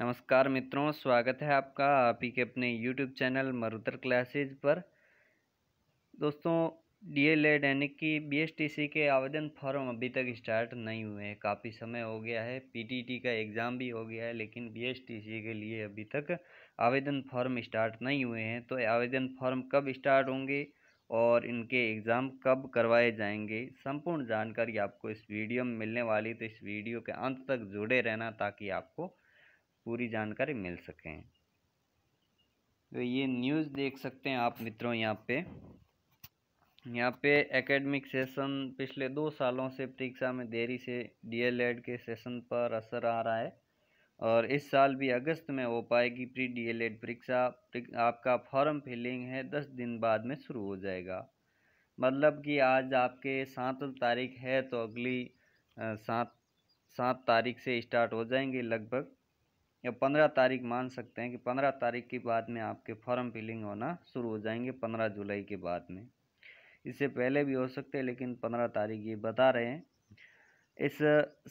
नमस्कार मित्रों स्वागत है आपका आप ही के अपने यूट्यूब चैनल मरुतर क्लासेज पर दोस्तों डी एल एड यानी कि बी एस टी सी के आवेदन फॉर्म अभी तक स्टार्ट नहीं हुए हैं काफ़ी समय हो गया है पी टी टी का एग्ज़ाम भी हो गया है लेकिन बी एस टी सी के लिए अभी तक आवेदन फॉर्म स्टार्ट नहीं हुए हैं तो आवेदन फॉर्म कब स्टार्ट होंगे और इनके एग्ज़ाम कब करवाए जाएंगे संपूर्ण जानकारी आपको इस वीडियो में मिलने वाली तो इस वीडियो के अंत तक जुड़े रहना ताकि आपको पूरी जानकारी मिल सकें तो ये न्यूज़ देख सकते हैं आप मित्रों यहाँ पे यहाँ पे एकेडमिक सेशन पिछले दो सालों से परीक्षा में देरी से डीएलएड के सेशन पर असर आ रहा है और इस साल भी अगस्त में हो पाएगी प्री डीएलएड परीक्षा आपका फॉर्म फिलिंग है दस दिन बाद में शुरू हो जाएगा मतलब कि आज आपके सात तारीख है तो अगली सात सात तारीख से स्टार्ट हो जाएंगे लगभग या पंद्रह तारीख मान सकते हैं कि पंद्रह तारीख के बाद में आपके फॉर्म फिलिंग होना शुरू हो जाएंगे पंद्रह जुलाई के बाद में इससे पहले भी हो सकते हैं लेकिन पंद्रह तारीख ये बता रहे हैं इस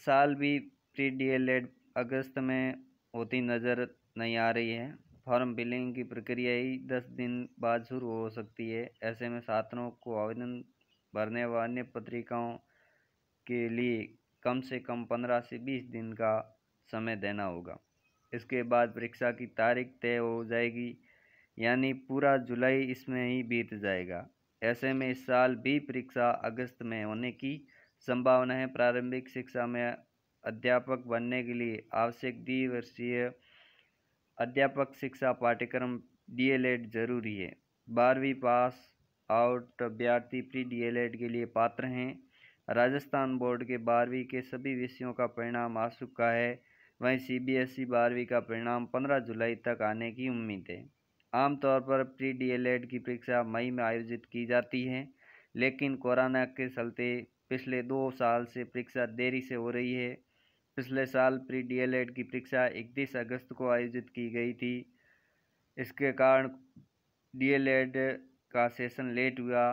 साल भी प्री एड अगस्त में होती नज़र नहीं आ रही है फॉर्म फिलिंग की प्रक्रिया ही दस दिन बाद शुरू हो सकती है ऐसे में छात्रों को आवेदन भरने व अन्य पत्रिकाओं के लिए कम से कम पंद्रह से बीस दिन का समय देना होगा इसके बाद परीक्षा की तारीख तय हो जाएगी यानी पूरा जुलाई इसमें ही बीत जाएगा ऐसे में इस साल भी परीक्षा अगस्त में होने की संभावना है प्रारंभिक शिक्षा में अध्यापक बनने के लिए आवश्यक द्विवर्षीय अध्यापक शिक्षा पाठ्यक्रम डीएलएड जरूरी है बारहवीं पास आउट अभ्यर्थी प्री डीएलएड के लिए पात्र हैं राजस्थान बोर्ड के बारहवीं के सभी विषयों का परिणाम आ चुका है वहीं सीबीएसई e बारहवीं का परिणाम 15 जुलाई तक आने की उम्मीद है आमतौर पर प्री डीएलएड e की परीक्षा मई में आयोजित की जाती है लेकिन कोरोना के चलते पिछले दो साल से परीक्षा देरी से हो रही है पिछले साल प्री डीएलएड e की परीक्षा 31 अगस्त को आयोजित की गई थी इसके कारण डीएलएड का सेशन लेट हुआ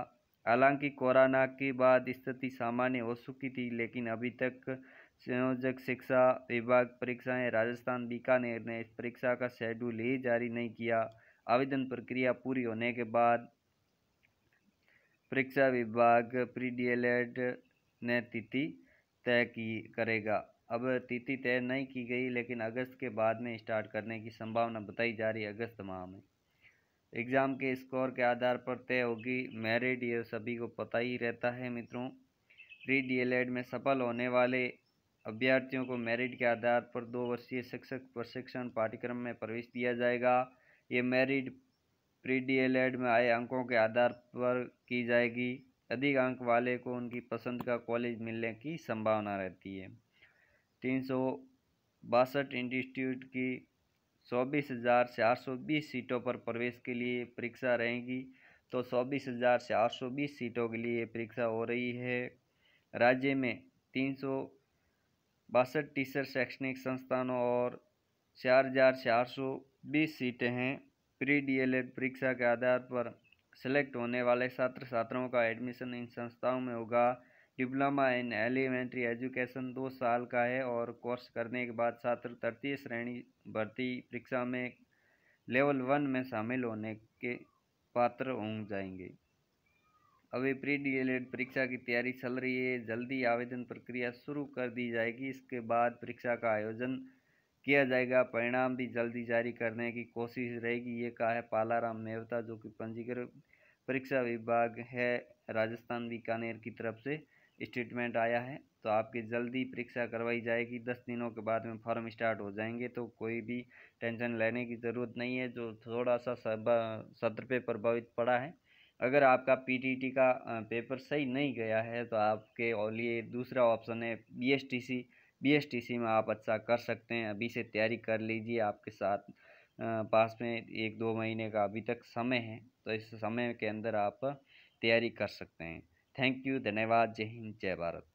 हालांकि कोरोना के बाद स्थिति सामान्य हो चुकी थी लेकिन अभी तक संयोजक शिक्षा विभाग परीक्षाएं राजस्थान बीकानेर ने इस परीक्षा का शेड्यूल ही जारी नहीं किया आवेदन प्रक्रिया पूरी होने के बाद परीक्षा विभाग प्री एड ने तिथि तय की करेगा अब तिथि तय नहीं की गई लेकिन अगस्त के बाद में स्टार्ट करने की संभावना बताई जा रही अगस्त माह में एग्ज़ाम के स्कोर के आधार पर तय होगी मेरिट ये सभी को पता ही रहता है मित्रों प्री एड में सफल होने वाले अभ्यर्थियों को मेरिट के आधार पर दो वर्षीय शिक्षक प्रशिक्षण पाठ्यक्रम में प्रवेश दिया जाएगा ये merit pre D El Ed में आए अंकों के आधार पर की जाएगी अधिक अंक वाले को उनकी पसंद का कॉलेज मिलने की संभावना रहती है तीन सौ बासठ इंस्टीट्यूट की चौबीस हज़ार से आठ सौ बीस सीटों पर प्रवेश के लिए परीक्षा रहेगी तो चौबीस हज़ार से आठ सौ बीस सीटों के लिए परीक्षा हो रही है राज्य में तीन सौ बासठ टीचर शैक्षणिक संस्थानों और चार हजार चार सौ बीस सीटें हैं प्री डीएलएड परीक्षा के आधार पर सेलेक्ट होने वाले छात्र छात्राओं का एडमिशन इन संस्थाओं में होगा डिप्लोमा इन एलिमेंट्री एजुकेशन दो साल का है और कोर्स करने के बाद छात्र तृतीय श्रेणी भर्ती परीक्षा में लेवल वन में शामिल होने के पात्र हो जाएंगे अभी प्री डी एड परीक्षा की तैयारी चल रही है जल्दी आवेदन प्रक्रिया शुरू कर दी जाएगी इसके बाद परीक्षा का आयोजन किया जाएगा परिणाम भी जल्दी जारी करने की कोशिश रहेगी ये कहा है पालाराम मेहता जो कि पंजीकृत परीक्षा विभाग है राजस्थान बीकानेर की तरफ से स्टेटमेंट आया है तो आपकी जल्दी परीक्षा करवाई जाएगी दस दिनों के बाद में फॉर्म स्टार्ट हो जाएंगे तो कोई भी टेंशन लेने की ज़रूरत नहीं है जो थोड़ा सा सत्र पे प्रभावित पड़ा है अगर आपका पीटीटी का पेपर सही नहीं गया है तो आपके लिए दूसरा ऑप्शन है बीएसटीसी बीएसटीसी में आप अच्छा कर सकते हैं अभी से तैयारी कर लीजिए आपके साथ पास में एक दो महीने का अभी तक समय है तो इस समय के अंदर आप तैयारी कर सकते हैं थैंक यू धन्यवाद जय हिंद जय भारत